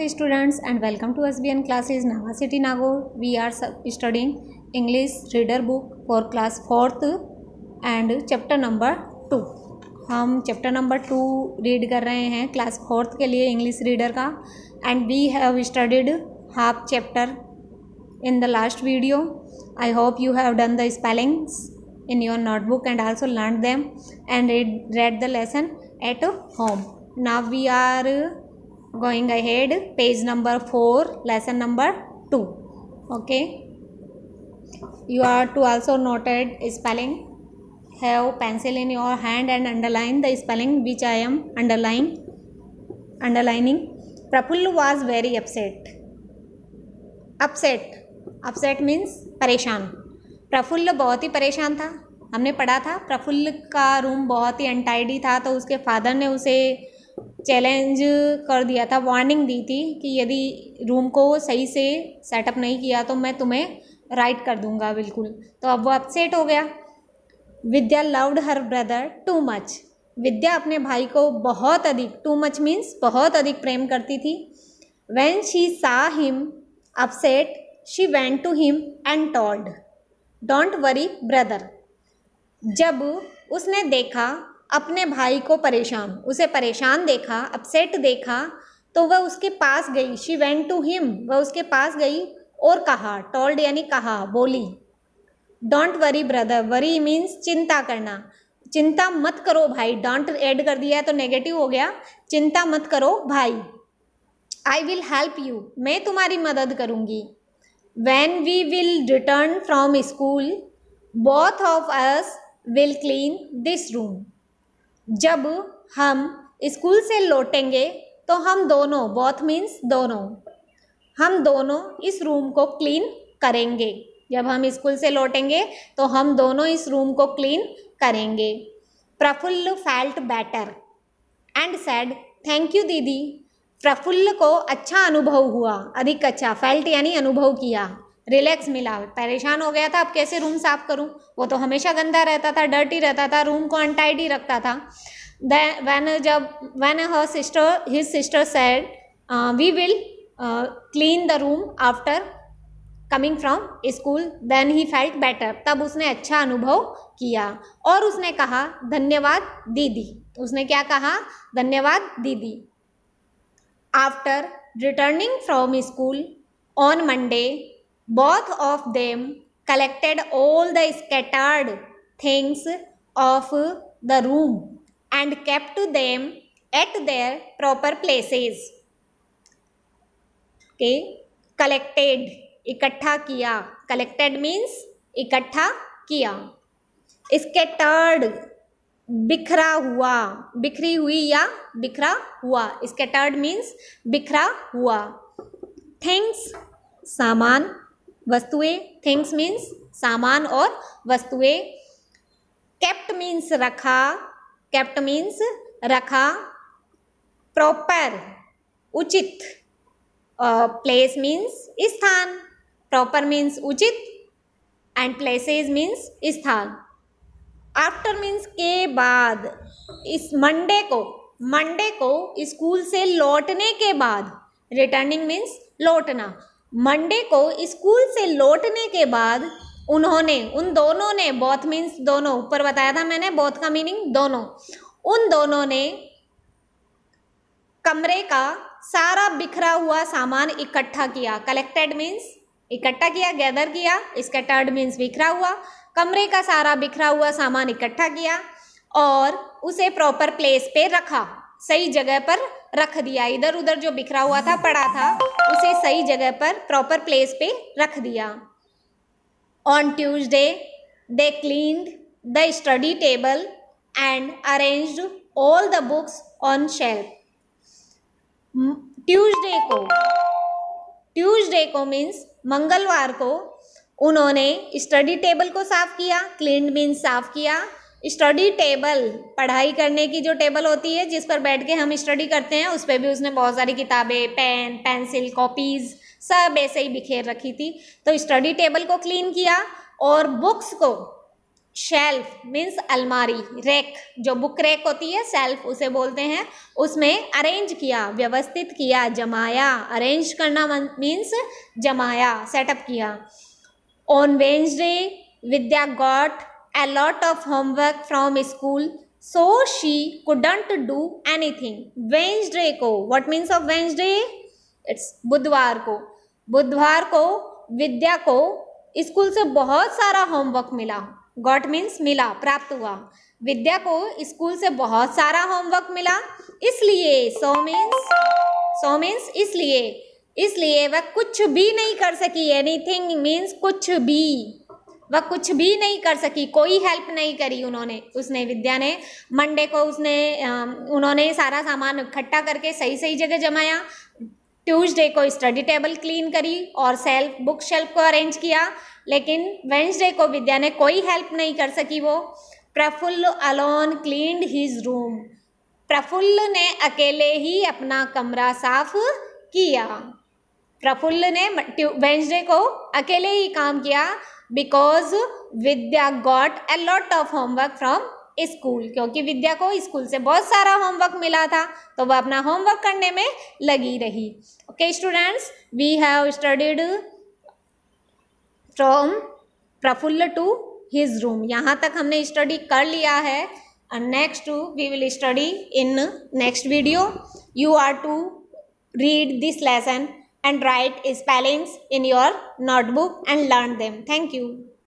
Students and welcome to S B N classes classes सिटी नागो we are studying English reader book for class fourth and chapter number two हम chapter number two read कर रहे हैं class fourth के लिए English reader का and we have studied half chapter in the last video I hope you have done the spellings in your notebook and also learn them and read the lesson at home now we are going ahead page number 4 lesson number 2 okay you are to also noted spelling have pencil in your hand and underline the spelling which i am underlying underlining prapul was very upset upset upset means pareshan Prafull बहुत ही परेशान था हमने पढ़ा था प्रफुल्ल का room बहुत ही untidy था तो उसके फादर ने उसे चैलेंज कर दिया था वार्निंग दी थी कि यदि रूम को सही से सेटअप नहीं किया तो मैं तुम्हें राइट कर दूंगा बिल्कुल तो अब वो अपसेट हो गया Vidya loved her brother too much Vidya अपने भाई को बहुत अधिक टू मच मीन्स बहुत अधिक प्रेम करती थी when she saw him upset she went to him and told don't worry brother जब उसने देखा अपने भाई को परेशान उसे परेशान देखा अपसेट देखा तो वह उसके पास गई शी वेंट टू हिम वह उसके पास गई और कहा टोल्ड यानी कहा बोली don't worry brother worry means चिंता करना चिंता मत करो भाई डोंट ऐड कर दिया है तो नेगेटिव हो गया चिंता मत करो भाई आई विल हेल्प यू मैं तुम्हारी मदद करूँगी when we will return from school both of us will clean this room जब हम स्कूल से लौटेंगे तो हम दोनों बॉथ मीन्स दोनों हम दोनों इस रूम को क्लीन करेंगे जब हम स्कूल से लौटेंगे तो हम दोनों इस रूम को क्लीन करेंगे Prafull felt better and said thank you दीदी प्रफुल्ल को अच्छा अनुभव हुआ अधिक अच्छा फेल्ट यानी अनुभव किया रिलैक्स मिला परेशान हो गया था अब कैसे रूम साफ करूँ वो तो हमेशा गंदा रहता था डर्टी रहता था रूम को अनटाइडी रखता था वैन जब when her sister his sister said we will clean the room after coming from school then he felt better तब उसने अच्छा अनुभव किया और उसने कहा धन्यवाद दीदी उसने क्या कहा धन्यवाद दीदी after returning from school on Monday Both of them collected all the scattered things of the room and kept them at their proper places. Okay, collected, इकट्ठा किया collected means इकट्ठा किया scattered बिखरा हुआ बिखरी हुई या बिखरा हुआ scattered means बिखरा हुआ things सामान वस्तुएं थिंग्स मीन्स सामान और वस्तुएं कैप्ट मीन्स रखा कैप्ट मीन्स रखा प्रॉपर उचित प्लेस मीन्स स्थान प्रॉपर मीन्स उचित एंड प्लेसेज मीन्स स्थान आफ्टर मीन्स के बाद इस मंडे को मंडे को स्कूल से लौटने के बाद रिटर्निंग मीन्स लौटना मंडे को स्कूल से लौटने के बाद उन्होंने उन दोनों ने बोथ मीन्स दोनों ऊपर बताया था मैंने बोथ का मीनिंग दोनों उन दोनों ने कमरे का सारा बिखरा हुआ सामान इकट्ठा किया कलेक्टेड मीन्स इकट्ठा किया गैदर किया इसका टर्ड मीन्स बिखरा हुआ कमरे का सारा बिखरा हुआ सामान इकट्ठा किया और उसे प्रॉपर प्लेस पे रखा सही जगह पर रख दिया इधर उधर जो बिखरा हुआ था पड़ा था उसे सही जगह पर प्रॉपर प्लेस पे रख दिया on Tuesday they cleaned the study table and arrange all the books on shelf Tuesday को ट्यूजडे को मीन्स मंगलवार को उन्होंने स्टडी टेबल को साफ किया क्लीन मीन्स साफ किया स्टडी टेबल पढ़ाई करने की जो टेबल होती है जिस पर बैठ के हम स्टडी करते हैं उस पर भी उसने बहुत सारी किताबें पेन पेंसिल कॉपीज़ सब ऐसे ही बिखेर रखी थी तो स्टडी टेबल को क्लीन किया और बुक्स को शेल्फ मीन्स अलमारी रैक जो बुक रैक होती है सेल्फ उसे बोलते हैं उसमें अरेंज किया व्यवस्थित किया जमाया अरेंज करना मीन्स जमाया सेटअप किया on Wednesday Vidya got a lot of homework from school so she couldn't do anything wednesday को what means of wednesday it's बुधवार को बुधवार को विद्या को स्कूल से बहुत सारा होमवर्क मिला गॉट मीन्स मिला प्राप्त हुआ विद्या को स्कूल से बहुत सारा होमवर्क मिला इसलिए सो मीन्स सो मीन्स इसलिए इसलिए वह कुछ भी नहीं कर सकी एनीथिंग मीन्स कुछ भी वह कुछ भी नहीं कर सकी कोई हेल्प नहीं करी उन्होंने उसने विद्या ने मंडे को उसने उन्होंने सारा सामान इकट्ठा करके सही सही जगह जमाया ट्यूसडे को स्टडी टेबल क्लीन करी और सेल्फ बुक शेल्फ को अरेंज किया लेकिन वेंसडे को विद्या ने कोई हेल्प नहीं कर सकी वो Prafull alone clean his room Prafull ने अकेले ही अपना कमरा साफ किया प्रफुल्ल ने वेंसडे को अकेले ही काम किया because Vidya got a lot of homework from school क्योंकि विद्या को स्कूल से बहुत सारा होमवर्क मिला था तो वह अपना होमवर्क करने में लगी रही okay students we have studied from Prafull to his room यहाँ तक हमने स्टडी कर लिया है and next to we will study in next video you are to read this lesson and write spellings in your notebook and learn them. Thank you.